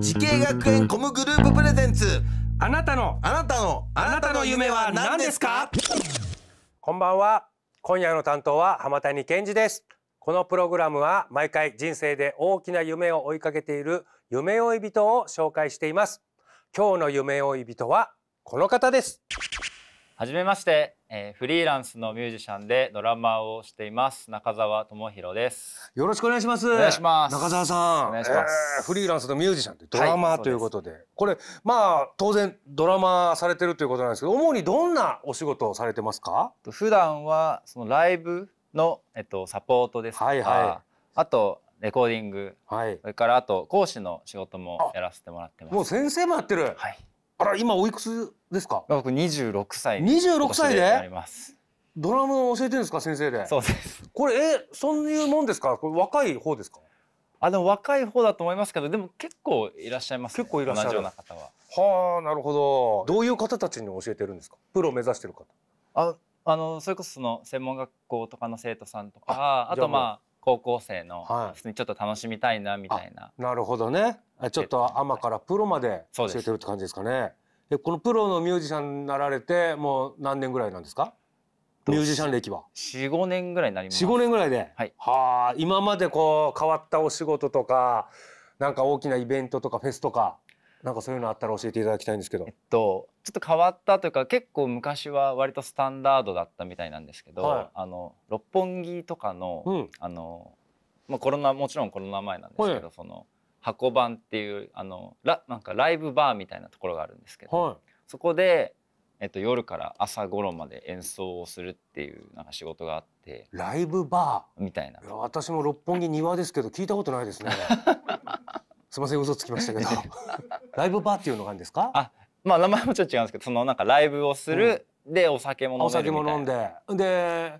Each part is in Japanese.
時系学園コムグループプレゼンツあなたのあなたのあなたの夢は何ですかこんばんは今夜の担当は浜谷健二ですこのプログラムは毎回人生で大きな夢を追いかけている夢追い人を紹介しています今日の夢追い人はこの方ですはじめまして、えー、フリーランスのミュージシャンでドラマーをしています中澤智博です。よろしくお願いします。お願いします。中澤さん、お願いします、えー、フリーランスのミュージシャンでドラマー、はい、ということで、これまあ当然ドラマーされてるということなんですけど、主にどんなお仕事をされてますか？普段はそのライブのえっとサポートですとか、はいはい、あとレコーディング、はい、それからあと講師の仕事もやらせてもらってます。もう先生もやってる。はい。あら今おいくつですか僕十六歳二十六歳でドラムを教えてるんですか先生でそうですこれえそういうもんですかこれ若い方ですかあでも若い方だと思いますけどでも結構いらっしゃいます、ね、結構いらっしゃる同じような方ははあなるほどどういう方たちに教えてるんですかプロを目指してる方ああのそれこそその専門学校とかの生徒さんとかああとまあ高校生の普通にちょっと楽しみたいなみたいな、はい、なるほどねちょっとアマからプロまで教えてるって感じですかねえこのプロのミュージシャンになられてもう何年ぐらいなんですかミュージシャン歴は四五年ぐらいになります四五年ぐらいではいはあ今までこう変わったお仕事とかなんか大きなイベントとかフェスとかなんかそういうのあったら教えていただきたいんですけど。えっと、ちょっと変わったというか結構昔は割とスタンダードだったみたいなんですけど、はい、あの六本木とかの、うん、あのまあ、コロナもちろんコロナ前なんですけど、はい、その箱番っていうあのラなんかライブバーみたいなところがあるんですけど、はい、そこで、えっと、夜から朝ごろまで演奏をするっていうなんか仕事があってライブバーみたいな私も六本木庭ですけど聞いたことないですね。すみません嘘つきましたけど ライブバーっていうのがあるんですかあまあ名前もちょっと違うんですけどそのなんかライブをする、うん、でお酒も飲んでお酒も飲んでで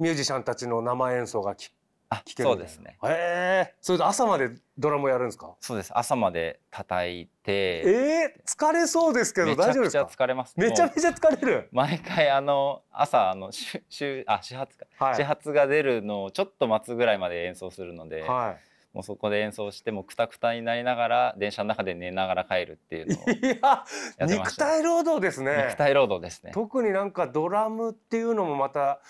ミュージシャンたちの生演奏がき聞けるそうですねへえー、それで朝までドラムやるんですかそうです朝まで叩いてえー、疲れそうですけど大丈夫ですかめちゃくちゃ疲れますめちゃめちゃ疲れる毎回あの朝あのしゅしゅあ始発か、はい、始発が出るのをちょっと待つぐらいまで演奏するのではいもうそこで演奏してもくたくたになりながら電車の中で寝ながら帰るっていうのを やってました肉体労働ですね肉体労働ですね特になんかドラムっていうのもまた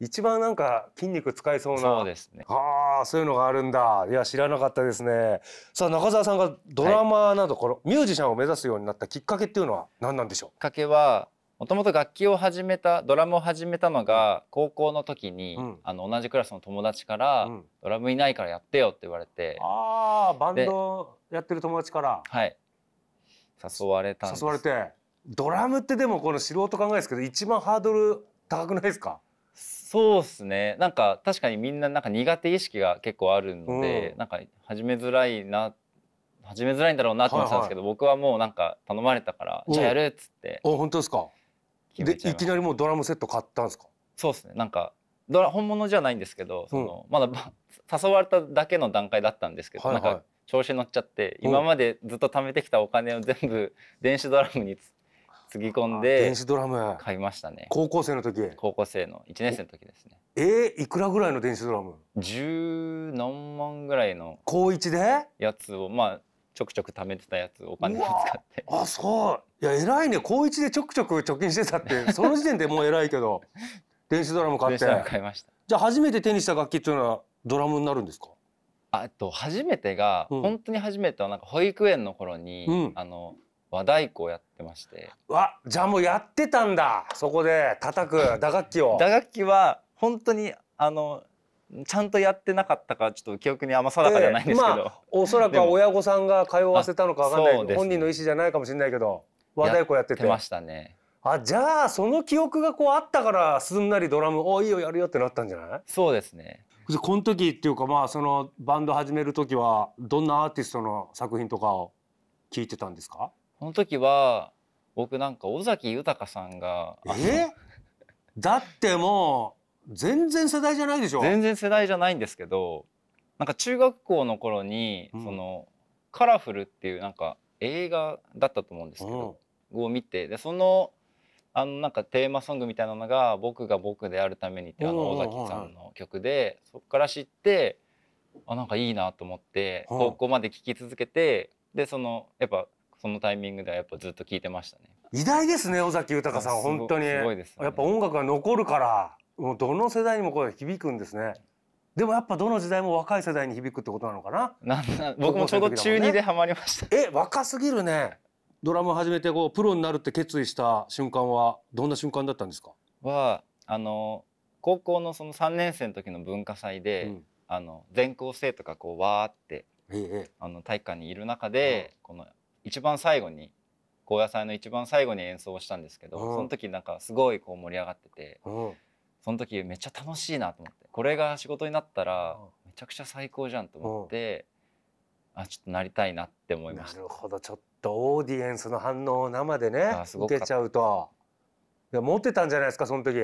一番なんか筋肉使いそうなそうですねああそういうのがあるんだいや知らなかったですねさあ中澤さんがドラマーなど、はい、このミュージシャンを目指すようになったきっかけっていうのは何なんでしょうきっかけはもともと楽器を始めたドラムを始めたのが高校の時に、うん、あの同じクラスの友達から、うん、ドラムいないからやってよ」って言われてああバンドやってる友達からはい誘われたんです誘われてドラムってでもこの素人考えですけど一番ハードル高くないですかそうっすねなんか確かにみんななんか苦手意識が結構あるんで、うん、なんか始めづらいな始めづらいんだろうなって思ってたんですけど、はいはい、僕はもうなんか頼まれたから「じゃあやる」っつって。あ本当ですかでいきなりもうドラムセット買ったんですかそうですねなんかドラ本物じゃないんですけどその、うん、まだ 誘われただけの段階だったんですけど、はいはい、なんか調子乗っちゃって、うん、今までずっと貯めてきたお金を全部電子ドラムにつぎ込んで電子ドラム買いましたね高校生の時高校生の1年生の時ですねえー、いくらぐらいの電子ドラム十何万ぐらいの高1でやつをまあちょくちょく貯めてたやつお金を使ってあすごいいや偉いね高一でちょくちょく貯金してたって その時点でもう偉いけど電子ドラム買って買いましたじゃあ初めて手にした楽器っていうのはドラムになるんですかあと初めてが、うん、本当に初めてはなんか保育園の頃に、うん、あの和太鼓をやってましてわじゃあもうやってたんだそこで叩く打楽器を打楽器は本当にあのちゃんとやってなかったかちょっと記憶にあんま定かじゃないんですけど、えーまあ、おそらくは親御さんが通わせたのかわかんないね、本人の意思じゃないかもしれないけど和太鼓やっててましたねあじゃあその記憶がこうあったからすんなりドラム「おいいよやるよ」ってなったんじゃないそうですねこの時っていうかまあそのバンド始める時はどんなアーティストの作品とかを聞いてたんですかこの時は僕なんか尾崎豊さんがえー、だってもう全然世代じゃないでしょ全然世代じゃないんですけどなんか中学校の頃に、うん、そのカラフルっていうなんか映画だったと思うんですけど、うん、を見てでそのあのなんかテーマソングみたいなのが「僕が僕であるために」ってあの尾崎さんの曲で、そこから知ってあなんかいいなと思って高校まで聴き続けてでそのやっぱそのタイミングではやっぱずっと聴いてましたね。偉大ですね尾崎豊さん本当にすごいです、ね、やっぱ音楽が残るからもうどの世代にも声れ響くんですねでもやっぱどの時代も若い世代に響くってことなのかななんなん僕もちょうど中二でハマりました、え若すぎるねドラム始めてこうプロになるって決意した瞬間はどんな瞬間だったんですかはあの高校のその三年生の時の文化祭で、うん、あの全校生とかこうわーって、ええ、あの体育館にいる中で、うん、この一番最後に高野祭の一番最後に演奏したんですけど、うん、その時なんかすごいこう盛り上がってて。その時めっちゃ楽しいなと思ってこれが仕事になったらめちゃくちゃ最高じゃんと思って、あちょっとなりたいなって思いましなるほどちょっとオーディエンスの反応を生でね受けちゃうといや持ってたんじゃないですかその時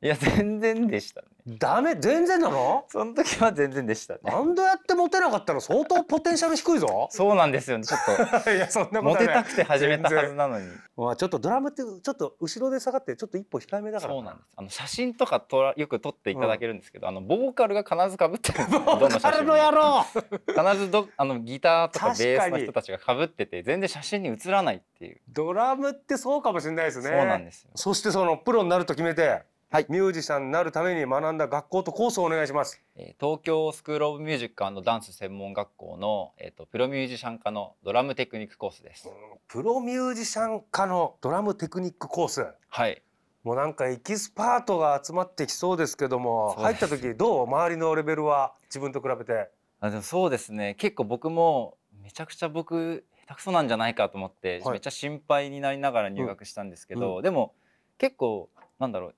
いや全然でしたねダメ全然なのその時は全然でしたね何度やってモテなかったら相当ポテンシャル低いぞそうなんですよねちょっと いやそんなことモテたくて始めたはずなのにまあちょっとドラムってちょっと後ろで下がってちょっと一歩控えめだからそうなんですあの写真とかとらよく撮っていただけるんですけど、うん、あのボーカルが必ずかぶってるす ボーカルの野郎必ずどあのギターとかベースの人たちがかぶってて全然写真に写らないっていうドラムってそうかもしれないですねそうなんですよそしてそのプロになると決めてはい、ミュージシャンになるために学んだ学校とコースをお願いします。東京スクールオブミュージックダンス専門学校の、えっ、ー、と、プロミュージシャン科のドラムテクニックコースです。プロミュージシャン科のドラムテクニックコース。はい。もうなんかエキスパートが集まってきそうですけども、入った時どう周りのレベルは自分と比べて。あ、でもそうですね。結構僕もめちゃくちゃ僕下手くそなんじゃないかと思って、はい、めっちゃ心配になりながら入学したんですけど、うんうん、でも結構なんだろう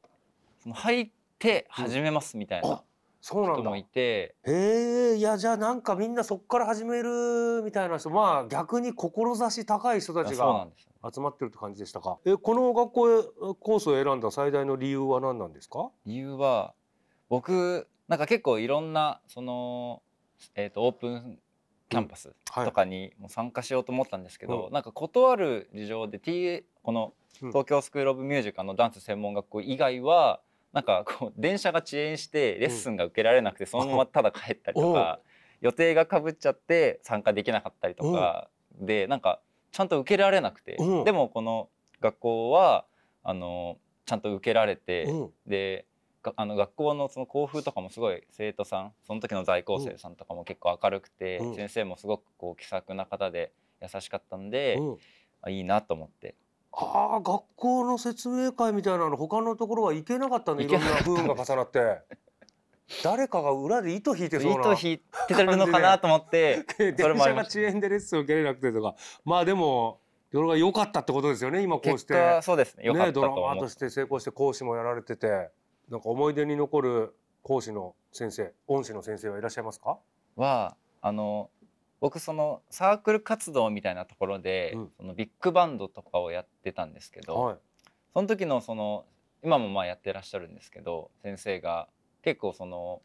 入って始めますみたいな人もいて、うん、えー、いやじゃあなんかみんなそこから始めるみたいな人まあ逆に志高い人たちが集まってるって感じでしたかえこの学校コースを選んだ最大の理由は何なんですか理由は僕なんか結構いろんなその、えーと、オープンキャンパスとかにも参加しようと思ったんですけど、うん、なんか断る事情で、T、この東京スクール・オブ・ミュージカルのダンス専門学校以外はなんかこう電車が遅延してレッスンが受けられなくてそのままただ帰ったりとか、予定がかぶっちゃって参加できなかったりとか、でなんかちゃんと受けられなくて、でもこの学校はあのちゃんと受けられて、であの学校のその校風とかもすごい生徒さんその時の在校生さんとかも結構明るくて、先生もすごくこう気さくな方で優しかったんで、いいなと思ってああ学校の説明会みたいなの他のところは行けなかったんでいろんな不運が重なって誰かが裏で糸引いてそうな糸引いてるのかなと思って 電車が遅延でレッスンを受けれなくてとかまあでもそれが良かったってことですよね今こうしてそうですねねドラマとして成功して講師もやられててなんか思い出に残る講師の先生恩師の先生はいらっしゃいますかはあの僕そのサークル活動みたいなところで、そのビッグバンドとかをやってたんですけど、その時のその今もまあやってらっしゃるんですけど先生が結構その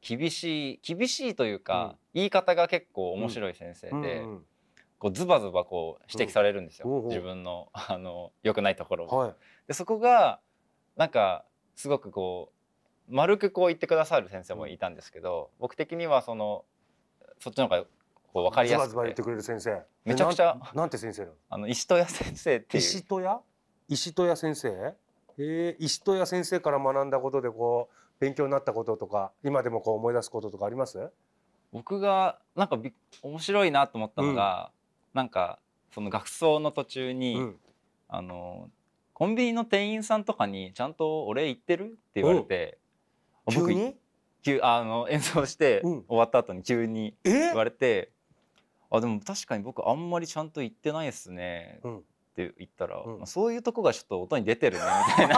厳しい厳しいというか、言い方が結構面白い先生で、こうズバズバこう指摘されるんですよ、自分のあの良くないところを。でそこがなんかすごくこう丸くこう言ってくださる先生もいたんですけど、僕的にはそのそっちの方がこう分かりやすくズバズバ言ってくれる先生めちゃくちゃなんて先生のあの石戸屋先生っていう石戸屋石戸屋先生えー、石戸屋先生から学んだことでこう勉強になったこととか今でもこう思い出すこととかあります僕がなんかび面白いなと思ったのが、うん、なんかその学装の途中に、うん、あのコンビニの店員さんとかにちゃんと「お礼言ってる?」って言われて、うん、僕急あの演奏して、終わった後に急に言われてあでも確かに僕あんまりちゃんと言ってないですね、うん、って言ったら、うん、まあ、そういうとこがちょっと音に出てるねみたいな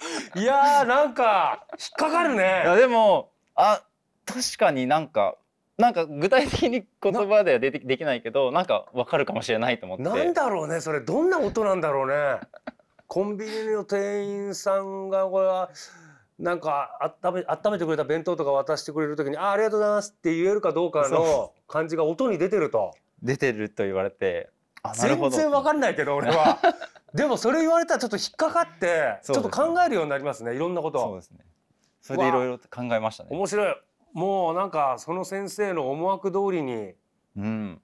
いやーなんか引っかかるねいやでもあ確かになんかなんか具体的に言葉ではでできないけどなんかわかるかもしれないと思ってなんだろうねそれどんな音なんだろうねコンビニの店員さんがこれはなんか温め温めてくれた弁当とか渡してくれる時に「あありがとうございます」って言えるかどうかの感じが音に出てると。出てると言われて全然わかんないけど俺は でもそれ言われたらちょっと引っかかって、ちょっと考えるようになりますねいろんなことそうですねそれでいろいろ考えましたね面白いもうなんかその先生の思惑通りに、うん、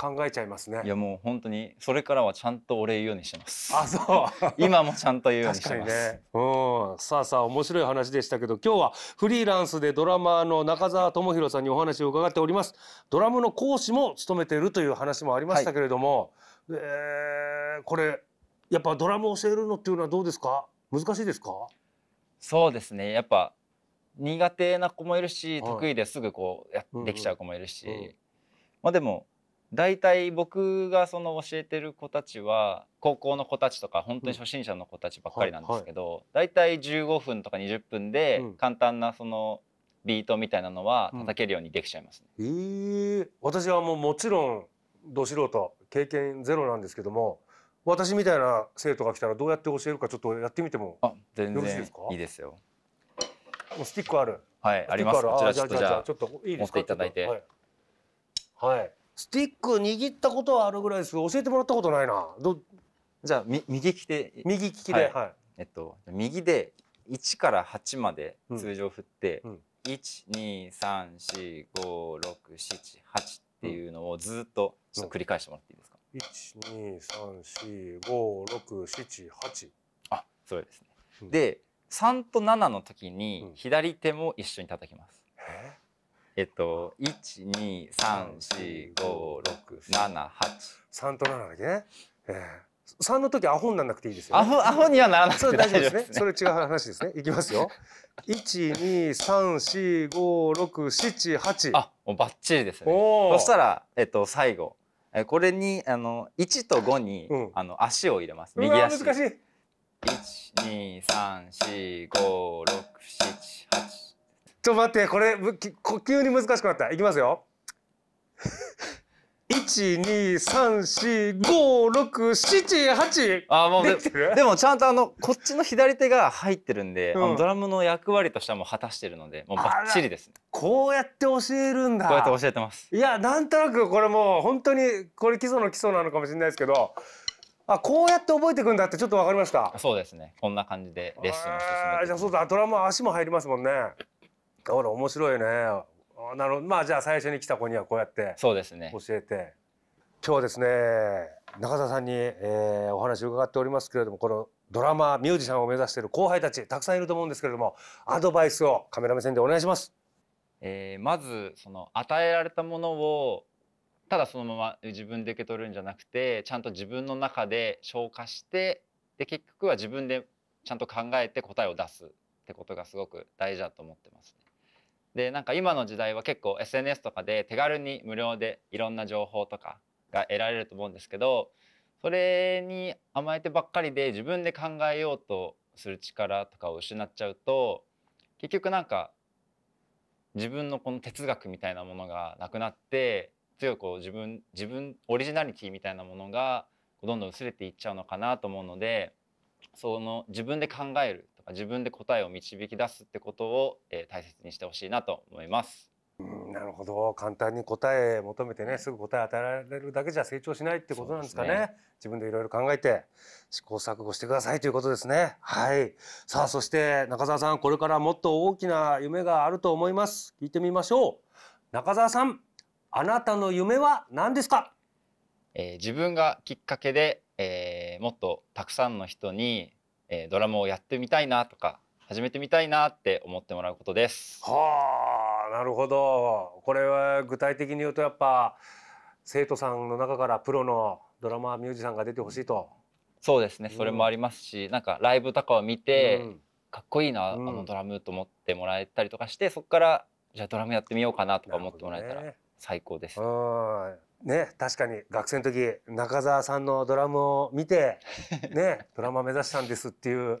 考えちゃいますねいやもう本当にそれからはちゃんとお礼言うようにしてますあそう 今もちゃんと言うようにしてます、ね、うんさあさあ面白い話でしたけど今日はフリーランスでドラマーの中澤智博さんにお話を伺っておりますドラムの講師も務めているという話もありましたけれども、はい、えー、これやっぱドラムを教えるのっていうのはどうですか難しいですかそうですねやっぱ苦手な子もいるし、はい、得意ですぐこうやってきちゃう子もいるし、うんうん、まあでも大体僕がその教えてる子たちは高校の子たちとか本当に初心者の子たちばっかりなんですけど、大体15分とか20分で簡単なそのビートみたいなのは叩けるようにできちゃいますね。うんえー、私はもうもちろんど素人経験ゼロなんですけども私みたいな生徒が来たらどうやって教えるかちょっとやってみてもあ全然いいですよ。もうスティックある。はいあります。こちらちょっとじゃあちょっといいですか。持っていただいて。はい、はいスティック握ったことはあるぐらいですけど教えてもらったことないなどじゃあ右利きで右利きで、はいはいえっと、右で1から8まで通常振って、うんうん、1234567っていうのをずっとちょっと繰り返してもらっていいですか、1234567あそれですね、うん、で3と7の時に左手も一緒に叩きます、ええっと、1、2、3、4、5、6、7、8。3と7だけね。えー三の時アホにならなくていいですよ、アホアホにはならなくて大丈夫ですね。それ違う話ですね。いきますよ。一二三四五六七八。あ、もうバッチリですね。そしたらえっと最後、えこれにあの一と五に、うん、あの足を入れます。右足。難しい。一二三四五六七八。ちょっと待ってこれ呼吸に難しくなったいきますよ 二三四五六七八。あもうででもちゃんとあのこっちの左手が入ってるんで、うん、ドラムの役割としてはもう果たしてるのでもうバッチリです、ね、こうやって教えるんだこうやって教えてますいやなんとなくこれもう本当にこれ基礎の基礎なのかもしれないですけどあこうやって覚えていくんだってちょっと分かりましたそうですねこんな感じでレッスンを進めてじゃあそうだドラムは足も入りますもんねっら面白いねあなるほどまあじゃあ最初に来た子にはこうやってそうですね教えて今日はですね中澤さんに、えー、お話を伺っておりますけれどもこのドラマミュージシャンを目指している後輩たちたくさんいると思うんですけれどもアドバイスをカメラ目線でお願いします。えー、まずその与えられたものをただそのまま自分で受け取るんじゃなくてちゃんと自分の中で消化してで結局は自分でちゃんと考えて答えを出すってことがすごく大事だと思ってますね。でなんか今の時代は結構 SNS とかで手軽に無料でいろんな情報とかが得られると思うんですけどそれに甘えてばっかりで自分で考えようとする力とかを失っちゃうと結局なんか自分のこの哲学みたいなものがなくなって強く自分自分オリジナリティみたいなものがどんどん薄れていっちゃうのかなと思うのでその自分で考える自分で答えを導き出すってことを、えー、大切にしてほしいなと思います。なるほど簡単に答え求めてねすぐ答え与えられるだけじゃ成長しないってことなんですかね、ね、自分でいろいろ考えて試行錯誤してくださいということですねはいさあそして中澤さんこれからもっと大きな夢があると思います聞いてみましょう中澤さんあなたの夢は何ですか、えー、自分がきっかけで、えー、もっとたくさんの人にえー、ドラムをやってみたいなとか始めてみたいなって思ってもらうことです。はあなるほどこれは具体的に言うとやっぱ生徒さんの中からプロのドラマミュージシャンが出てほしいと。そうですね、うん、それもありますし、なんかライブとかを見て、うん、かっこいいな、うん、あのドラムと思ってもらえたりとかしてそこからじゃあドラムやってみようかなとか思ってもらえたら最高です、ね。ね、確かに学生の時中澤さんのドラムを見て、ね、ドラマ目指したんですっていう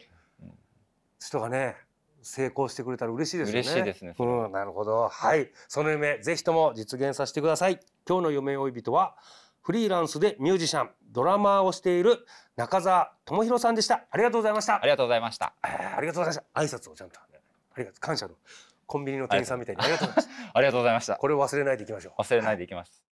人がね成功してくれたら嬉しいですよね。嬉しいですね。うん、なるほど。はい、その夢ぜひとも実現させてください。今日の夢追い人はフリーランスでミュージシャン、ドラマーをしている中澤智博さんでした。ありがとうございました。ありがとうございました。ありがとうございました。挨拶をちゃんと、ありがとう感謝のコンビニの店員さんみたいにありがとうございました。ありがとうございました。これを忘れないでいきましょう。忘れないでいきます。